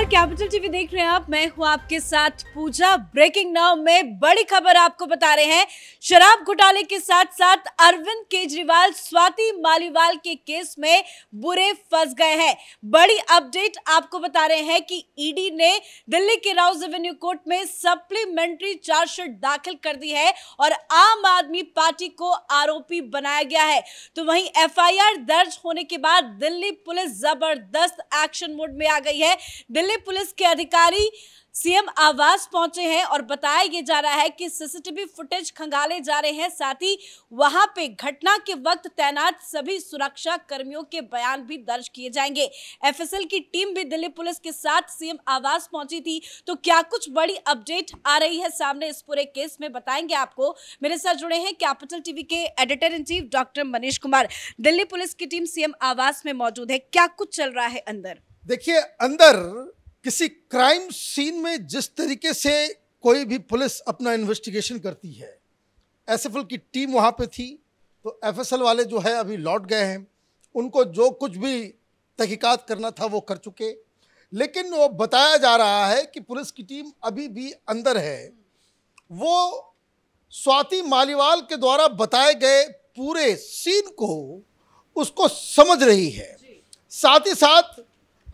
नमस्कार capital TV देख रहे हैं आप मैं हूं आपके साथ पूजा ब्रेकिंग नाउ में बड़ी खबर आपको बता रहे हैं शराब घोटाले के साथ साथ अरविंद केजरीवाल स्वाति मालीवाल के केस में बुरे फंस गए हैं बड़ी अपडेट आपको बता रहे हैं कि ईडी e ने दिल्ली के राउस एवेन्यू कोर्ट में सप्लीमेंट्री चार्जशीट दाखिल कर दी है और आम आदमी पार्टी को आरोपी बनाया गया है तो वही एफ दर्ज होने के बाद दिल्ली पुलिस जबरदस्त एक्शन मोड में आ गई है दिल्ली पहले पुलिस के अधिकारी सीएम आवास पहुंचे हैं और बताया ये जा रहा है कि सीसीटीवी फुटेज खंगाले जा रहे हैं साथ ही वहां पे घटना के वक्त तैनात सभी सुरक्षा कर्मियों के बयान भी दर्ज किए जाएंगे एफएसएल की टीम भी दिल्ली पुलिस के साथ सीएम आवास पहुंची थी तो क्या कुछ बड़ी अपडेट आ रही है सामने इस पूरे केस में बताएंगे आपको मेरे साथ जुड़े हैं कैपिटल टीवी के editor in chief doctor Manish Kumar Delhi police की टीम सीएम आवास में मौजूद है क्या कुछ चल रहा है अंदर देखिए अंदर किसी क्राइम सीन में जिस तरीके से कोई भी पुलिस अपना इन्वेस्टिगेशन करती है एस की टीम वहाँ पे थी तो एफ वाले जो है अभी लौट गए हैं उनको जो कुछ भी तहकीकात करना था वो कर चुके लेकिन वो बताया जा रहा है कि पुलिस की टीम अभी भी अंदर है वो स्वाति मालीवाल के द्वारा बताए गए पूरे सीन को उसको समझ रही है साथ ही साथ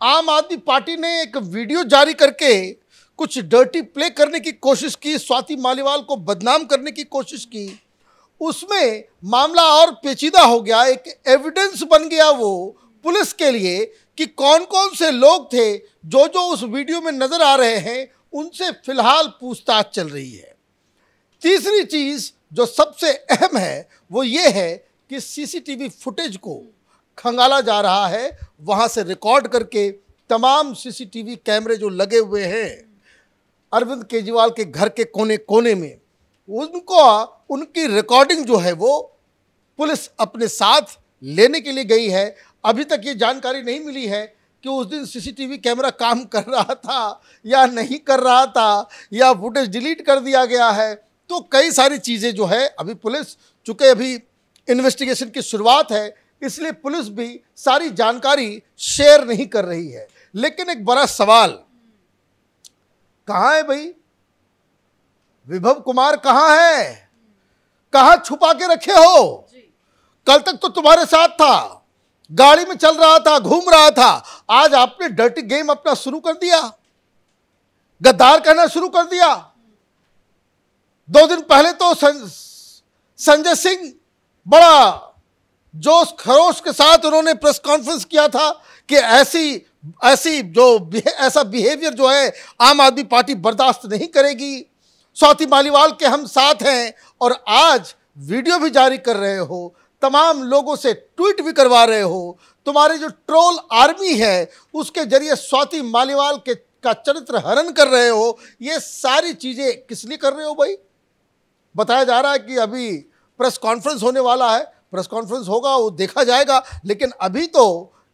आम आदमी पार्टी ने एक वीडियो जारी करके कुछ डर्टी प्ले करने की कोशिश की स्वाति मालीवाल को बदनाम करने की कोशिश की उसमें मामला और पेचीदा हो गया एक एविडेंस बन गया वो पुलिस के लिए कि कौन कौन से लोग थे जो जो उस वीडियो में नज़र आ रहे हैं उनसे फिलहाल पूछताछ चल रही है तीसरी चीज़ जो सबसे अहम है वो ये है कि सीसीटीवी फुटेज को खंगाला जा रहा है वहाँ से रिकॉर्ड करके तमाम सीसीटीवी कैमरे जो लगे हुए हैं अरविंद केजरीवाल के घर के कोने कोने में उनको उनकी रिकॉर्डिंग जो है वो पुलिस अपने साथ लेने के लिए गई है अभी तक ये जानकारी नहीं मिली है कि उस दिन सीसीटीवी कैमरा काम कर रहा था या नहीं कर रहा था या फुटेज डिलीट कर दिया गया है तो कई सारी चीज़ें जो है अभी पुलिस चूँकि अभी इन्वेस्टिगेशन की शुरुआत है इसलिए पुलिस भी सारी जानकारी शेयर नहीं कर रही है लेकिन एक बड़ा सवाल कहा है भाई विभव कुमार कहां है कहां छुपा के रखे हो कल तक तो तुम्हारे साथ था गाड़ी में चल रहा था घूम रहा था आज आपने डर्टी गेम अपना शुरू कर दिया गद्दार कहना शुरू कर दिया दो दिन पहले तो संजय सिंह बड़ा जोश खरोश के साथ उन्होंने प्रेस कॉन्फ्रेंस किया था कि ऐसी ऐसी जो ऐसा बिहेवियर जो है आम आदमी पार्टी बर्दाश्त नहीं करेगी स्वाति मालीवाल के हम साथ हैं और आज वीडियो भी जारी कर रहे हो तमाम लोगों से ट्वीट भी करवा रहे हो तुम्हारे जो ट्रोल आर्मी है उसके जरिए स्वाति मालीवाल के का चरित्र हरण कर रहे हो ये सारी चीज़ें किस लिए कर रहे हो भाई बताया जा रहा है कि अभी प्रेस कॉन्फ्रेंस होने वाला है प्रेस कॉन्फ्रेंस होगा वो देखा जाएगा लेकिन अभी तो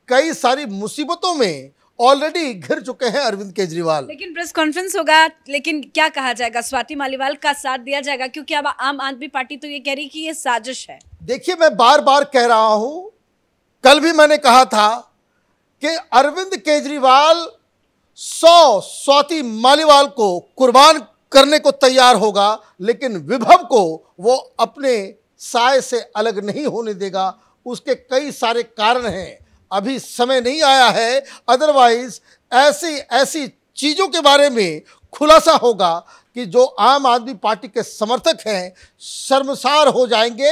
कई सारी मुसीबतों में ऑलरेडी घिर चुके हैं अरविंद केजरीवाल लेकिन प्रेस कॉन्फ्रेंस होगा लेकिन क्या कहा जाएगा स्वाति मालीवाल का साथ दिया जाएगा क्योंकि अब आम आदमी पार्टी तो ये कह रही कि ये साजिश है देखिए मैं बार बार कह रहा हूं कल भी मैंने कहा था कि अरविंद केजरीवाल सौ स्वाति मालीवाल को कुर्बान करने को तैयार होगा लेकिन विभव को वो अपने साय से अलग नहीं होने देगा उसके कई सारे कारण हैं अभी समय नहीं आया है अदरवाइज ऐसी ऐसी चीज़ों के बारे में खुलासा होगा कि जो आम आदमी पार्टी के समर्थक हैं शर्मसार हो जाएंगे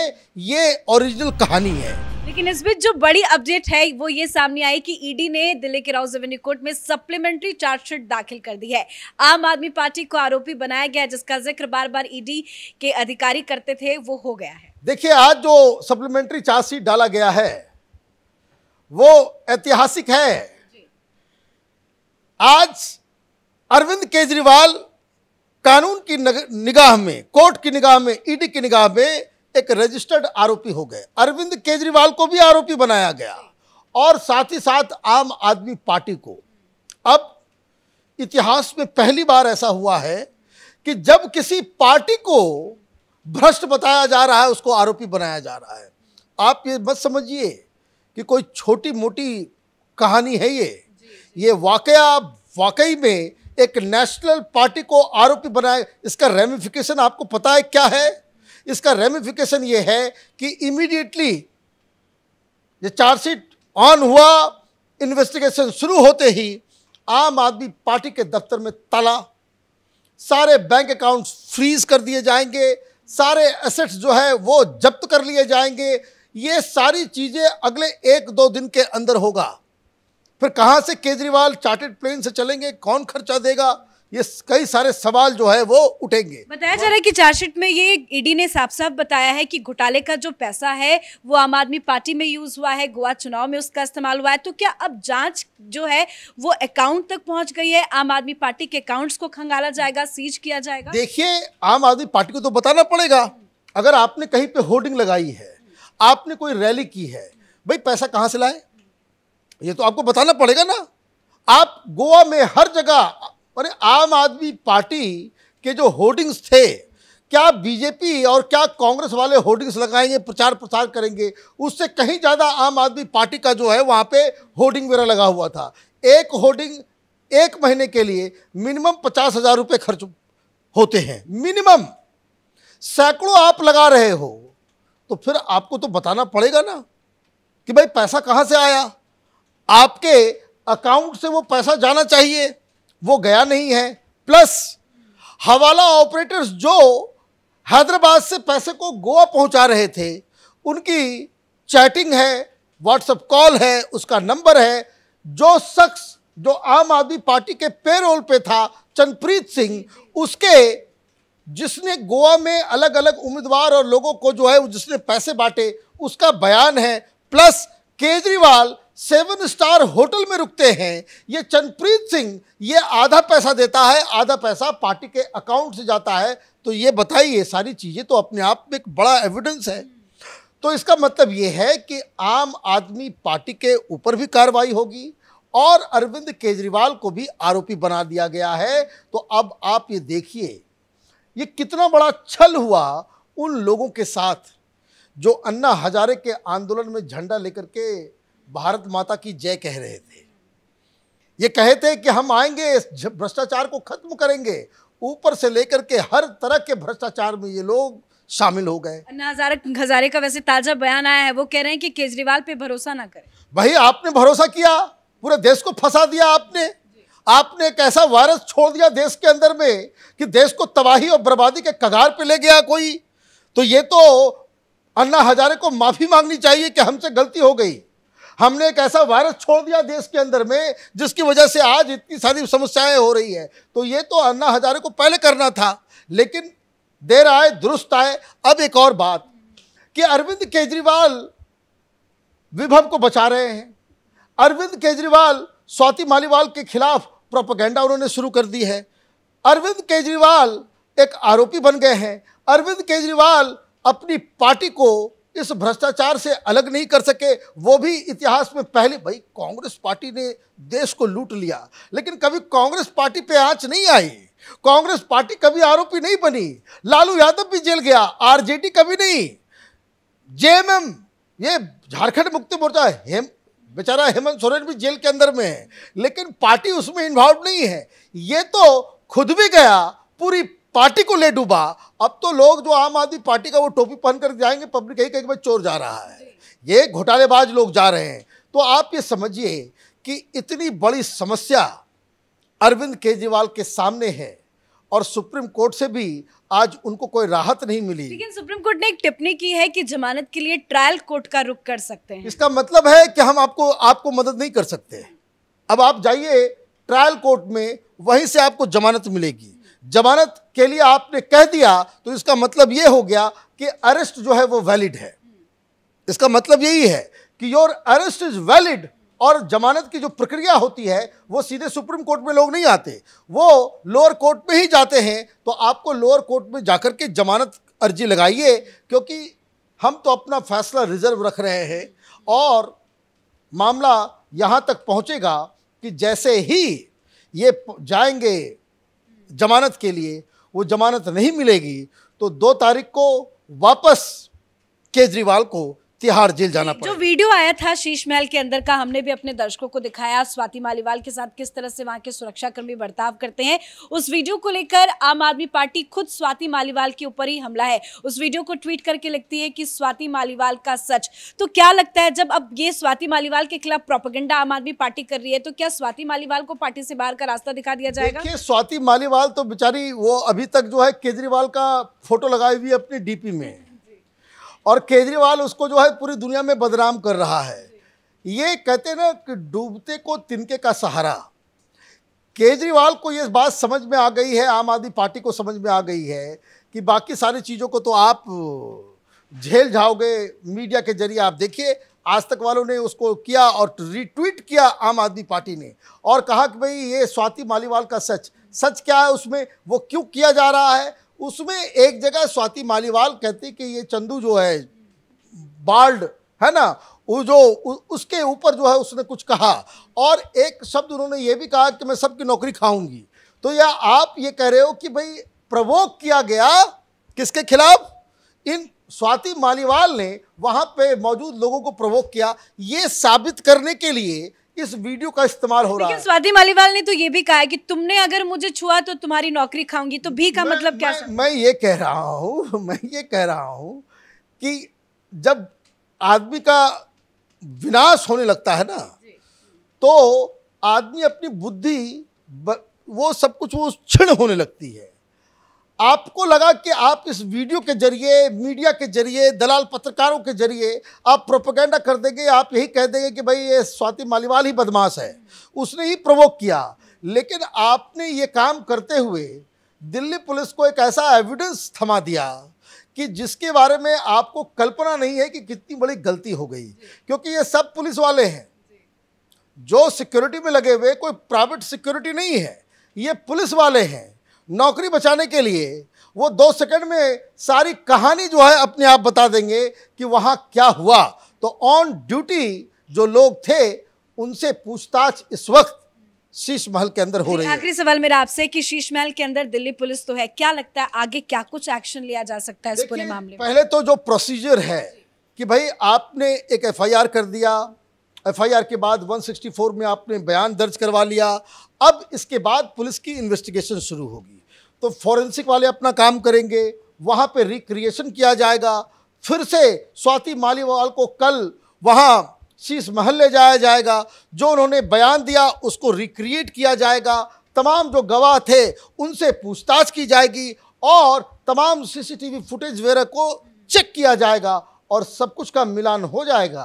ये ओरिजिनल कहानी है लेकिन इस बीच जो बड़ी अपडेट है वो ये सामने आई कि ईडी e ने दिल्ली के राउस रेवेन्यू कोर्ट में सप्लीमेंट्री चार्जशीट दाखिल कर दी है आम आदमी पार्टी को आरोपी बनाया गया जिसका जिक्र बार बार ईडी के अधिकारी करते थे वो हो गया है देखिए आज जो सप्लीमेंट्री चार्जशीट डाला गया है वो ऐतिहासिक है आज अरविंद केजरीवाल कानून की निगाह में कोर्ट की निगाह में ईडी e की निगाह में एक रजिस्टर्ड आरोपी हो गए अरविंद केजरीवाल को भी आरोपी बनाया गया और साथ ही साथ आम आदमी पार्टी को अब इतिहास में पहली बार ऐसा हुआ है कि जब किसी पार्टी को भ्रष्ट बताया जा रहा है उसको आरोपी बनाया जा रहा है आप ये मत समझिए कि कोई छोटी मोटी कहानी है ये ये वाकया वाकई में एक नेशनल पार्टी को आरोपी बनाए इसका रेमिफिकेशन आपको पता है क्या है इसका रेमिफिकेशन ये है कि इमीडिएटली ये चार्जशीट ऑन हुआ इन्वेस्टिगेशन शुरू होते ही आम आदमी पार्टी के दफ्तर में ताला सारे बैंक अकाउंट फ्रीज कर दिए जाएंगे सारे एसेट्स जो है वो जब्त कर लिए जाएंगे ये सारी चीज़ें अगले एक दो दिन के अंदर होगा फिर कहाँ से केजरीवाल चार्टेड प्लेन से चलेंगे कौन खर्चा देगा ये कई सारे सवाल जो है वो उठेंगे बताया जा रहा है कि चार्जशीट में ये ईडी ने साफ साफ बताया है कि घोटाले का जो पैसा है वो आम आदमी पार्टी में यूज हुआ है गोवा चुनाव में उसका इस्तेमाल हुआ है तो क्या अब जांच जो है वो अकाउंट तक पहुंच गई है आम आदमी पार्टी के अकाउंट्स को खंगाला जाएगा सीज किया जाएगा देखिए आम आदमी पार्टी को तो बताना पड़ेगा अगर आपने कहीं पे होर्डिंग लगाई है आपने कोई रैली की है भाई पैसा कहाँ से लाए ये तो आपको बताना पड़ेगा ना आप गोवा में हर जगह और आम आदमी पार्टी के जो होर्डिंग्स थे क्या बीजेपी और क्या कांग्रेस वाले होर्डिंग्स लगाएंगे प्रचार प्रसार करेंगे उससे कहीं ज़्यादा आम आदमी पार्टी का जो है वहाँ पे होर्डिंग वगैरह लगा हुआ था एक होर्डिंग एक महीने के लिए मिनिमम पचास हज़ार रुपये खर्च होते हैं मिनिमम सैकड़ों आप लगा रहे हो तो फिर आपको तो बताना पड़ेगा ना कि भाई पैसा कहाँ से आया आपके अकाउंट से वो पैसा जाना चाहिए वो गया नहीं है प्लस हवाला ऑपरेटर्स जो हैदराबाद से पैसे को गोवा पहुंचा रहे थे उनकी चैटिंग है व्हाट्सएप कॉल है उसका नंबर है जो शख्स जो आम आदमी पार्टी के पेरोल पे था चंदप्रीत सिंह उसके जिसने गोवा में अलग अलग उम्मीदवार और लोगों को जो है जिसने पैसे बांटे उसका बयान है plus Kejriwal seven star hotel में रुकते हैं ये चंदप्रीत सिंह ये आधा पैसा देता है आधा पैसा पार्टी के अकाउंट से जाता है तो ये बताइए सारी चीज़ें तो अपने आप में एक बड़ा एविडेंस है तो इसका मतलब ये है कि आम आदमी पार्टी के ऊपर भी कार्रवाई होगी और अरविंद केजरीवाल को भी आरोपी बना दिया गया है तो अब आप ये देखिए ये कितना बड़ा छल हुआ उन लोगों के साथ जो अन्ना हजारे के आंदोलन में झंडा लेकर के भारत माता की जय कह रहे थे ये कहे थे कि हम आएंगे भ्रष्टाचार को खत्म करेंगे ऊपर से लेकर के हर तरह के भ्रष्टाचार में ये लोग शामिल हो गए हजारे का वैसे ताजा बयान आया है वो कह रहे हैं कि केजरीवाल पे भरोसा ना करें भाई आपने भरोसा किया पूरे देश को फंसा दिया आपने आपने एक ऐसा वायरस छोड़ दिया देश के अंदर में कि देश को तबाही और बर्बादी के कगार पे ले गया कोई तो ये तो अन्ना हजारे को माफी मांगनी चाहिए कि हमसे गलती हो गई हमने एक ऐसा वायरस छोड़ दिया देश के अंदर में जिसकी वजह से आज इतनी सारी समस्याएं हो रही है तो ये तो अन्ना हजारे को पहले करना था लेकिन देर आए दुरुस्त आए अब एक और बात कि अरविंद केजरीवाल विभव को बचा रहे हैं अरविंद केजरीवाल स्वाति मालीवाल के खिलाफ प्रोपोगेंडा उन्होंने शुरू कर दी है अरविंद केजरीवाल एक आरोपी बन गए हैं अरविंद केजरीवाल अपनी पार्टी को इस भ्रष्टाचार से अलग नहीं कर सके वो भी इतिहास में पहले भाई कांग्रेस पार्टी ने देश को लूट लिया लेकिन कभी कांग्रेस पार्टी पे आंच नहीं आई कांग्रेस पार्टी कभी आरोपी नहीं बनी लालू यादव भी जेल गया आरजेडी कभी नहीं जेएमएम ये झारखंड मुक्ति मोर्चा हेम बेचारा हेमंत सोरेन भी जेल के अंदर में है लेकिन पार्टी उसमें इन्वॉल्व नहीं है ये तो खुद भी गया पूरी पार्टी को ले डूबा अब तो लोग जो आम आदमी पार्टी का वो टोपी पहन कर जाएंगे पब्लिक कहीं कहीं भाई चोर जा रहा है ये घोटालेबाज लोग जा रहे हैं तो आप ये समझिए कि इतनी बड़ी समस्या अरविंद केजरीवाल के सामने है और सुप्रीम कोर्ट से भी आज उनको कोई राहत नहीं मिली लेकिन सुप्रीम कोर्ट ने एक टिप्पणी की है कि जमानत के लिए ट्रायल कोर्ट का रुख कर सकते हैं इसका मतलब है कि हम आपको आपको मदद नहीं कर सकते अब आप जाइए ट्रायल कोर्ट में वहीं से आपको जमानत मिलेगी जमानत के लिए आपने कह दिया तो इसका मतलब ये हो गया कि अरेस्ट जो है वो वैलिड है इसका मतलब यही है कि योर अरेस्ट इज वैलिड और जमानत की जो प्रक्रिया होती है वो सीधे सुप्रीम कोर्ट में लोग नहीं आते वो लोअर कोर्ट में ही जाते हैं तो आपको लोअर कोर्ट में जाकर के जमानत अर्जी लगाइए क्योंकि हम तो अपना फैसला रिजर्व रख रहे हैं और मामला यहाँ तक पहुँचेगा कि जैसे ही ये जाएंगे जमानत के लिए वो जमानत नहीं मिलेगी तो दो तारीख को वापस केजरीवाल को तिहाड़ जेल जाना पड़ा जो वीडियो आया था शीश महल के अंदर का हमने भी अपने दर्शकों को दिखाया स्वाति मालीवाल के साथ किस तरह से वहां के सुरक्षाकर्मी बर्ताव करते हैं उस वीडियो को लेकर आम आदमी पार्टी खुद स्वाति मालीवाल के ऊपर ही हमला है उस वीडियो को ट्वीट करके लिखती है कि स्वाति मालीवाल का सच तो क्या लगता है जब अब ये स्वाति मालीवाल के खिलाफ प्रोपोगेंडा आम आदमी पार्टी कर रही है तो क्या स्वाति मालीवाल को पार्टी से बाहर का रास्ता दिखा दिया जाएगा स्वाति मालीवाल तो बेचारी वो अभी तक जो है केजरीवाल का फोटो लगाई हुई है अपनी डीपी में और केजरीवाल उसको जो है पूरी दुनिया में बदनाम कर रहा है ये कहते ना कि डूबते को तिनके का सहारा केजरीवाल को ये बात समझ में आ गई है आम आदमी पार्टी को समझ में आ गई है कि बाकी सारी चीज़ों को तो आप झेल जाओगे मीडिया के जरिए आप देखिए आज तक वालों ने उसको किया और रिट्वीट किया आम आदमी पार्टी ने और कहा कि भाई ये स्वाति मालीवाल का सच सच क्या है उसमें वो क्यों किया जा रहा है उसमें एक जगह स्वाति मालीवाल कहती कि ये चंदू जो है बाल्ड है ना वो जो उसके ऊपर जो है उसने कुछ कहा और एक शब्द उन्होंने ये भी कहा कि मैं सबकी नौकरी खाऊंगी तो या आप ये कह रहे हो कि भाई प्रवोक किया गया किसके खिलाफ इन स्वाति मालीवाल ने वहाँ पे मौजूद लोगों को प्रवोक किया ये साबित करने के लिए इस वीडियो का इस्तेमाल हो रहा है स्वाति मालीवाल ने तो ये भी कहा है कि तुमने अगर मुझे छुआ तो तुम्हारी नौकरी खाऊंगी तो भी का मैं, मतलब क्या मैं, मैं ये कह रहा हूँ मैं ये कह रहा हूँ कि जब आदमी का विनाश होने लगता है ना तो आदमी अपनी बुद्धि वो सब कुछ वो क्षण होने लगती है आपको लगा कि आप इस वीडियो के जरिए मीडिया के जरिए दलाल पत्रकारों के जरिए आप प्रोपोगेंडा कर देंगे आप यही कह देंगे कि भाई ये स्वाति मालीवाल ही बदमाश है उसने ही प्रवोक किया लेकिन आपने ये काम करते हुए दिल्ली पुलिस को एक ऐसा एविडेंस थमा दिया कि जिसके बारे में आपको कल्पना नहीं है कि कितनी बड़ी गलती हो गई क्योंकि ये सब पुलिस वाले हैं जो सिक्योरिटी में लगे हुए कोई प्राइवेट सिक्योरिटी नहीं है ये पुलिस वाले हैं नौकरी बचाने के लिए वो दो सेकंड में सारी कहानी जो है अपने आप बता देंगे कि वहाँ क्या हुआ तो ऑन ड्यूटी जो लोग थे उनसे पूछताछ इस वक्त शीश महल के अंदर हो रही है आखिरी सवाल मेरा आपसे कि शीश महल के अंदर दिल्ली पुलिस तो है क्या लगता है आगे क्या कुछ एक्शन लिया जा सकता है इस पूरे मामले पहले तो जो प्रोसीजर है कि भाई आपने एक एफआईआर कर दिया एफआईआर के बाद 164 में आपने बयान दर्ज करवा लिया अब इसके बाद पुलिस की इन्वेस्टिगेशन शुरू होगी तो फॉरेंसिक वाले अपना काम करेंगे वहाँ पे रिक्रिएशन किया जाएगा फिर से स्वाति मालीवाल को कल वहाँ शीश महल ले जाया जाएगा जो उन्होंने बयान दिया उसको रिक्रिएट किया जाएगा तमाम जो गवाह थे उनसे पूछताछ की जाएगी और तमाम सीसीटीवी फुटेज वगैरह को चेक किया जाएगा और सब कुछ का मिलान हो जाएगा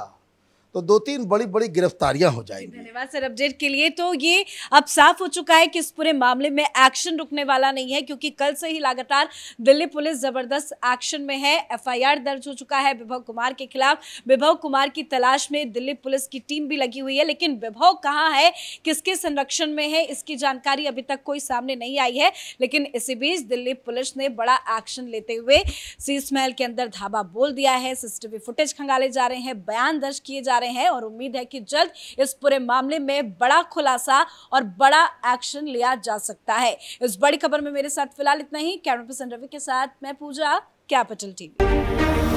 तो दो तीन बड़ी बड़ी गिरफ्तारियां हो जाएंगी धन्यवाद सर अपडेट के लिए तो ये अब साफ हो चुका है कि इस पूरे मामले में एक्शन रुकने वाला नहीं है क्योंकि कल से ही लगातार दिल्ली पुलिस जबरदस्त एक्शन में है एफआईआर दर्ज हो चुका है विभव कुमार के खिलाफ विभव कुमार की तलाश में दिल्ली पुलिस की टीम भी लगी हुई है लेकिन विभव कहाँ है किसके संरक्षण में है इसकी जानकारी अभी तक कोई सामने नहीं आई है लेकिन इसी बीच दिल्ली पुलिस ने बड़ा एक्शन लेते हुए सीस महल के अंदर धाबा बोल दिया है सीसीटीवी फुटेज खंगाले जा रहे हैं बयान दर्ज किए जा रहे हैं रहे हैं और उम्मीद है कि जल्द इस पूरे मामले में बड़ा खुलासा और बड़ा एक्शन लिया जा सकता है इस बड़ी खबर में मेरे साथ फिलहाल इतना ही कैमरा पर्सन रवि के साथ मैं पूजा कैपिटल टीवी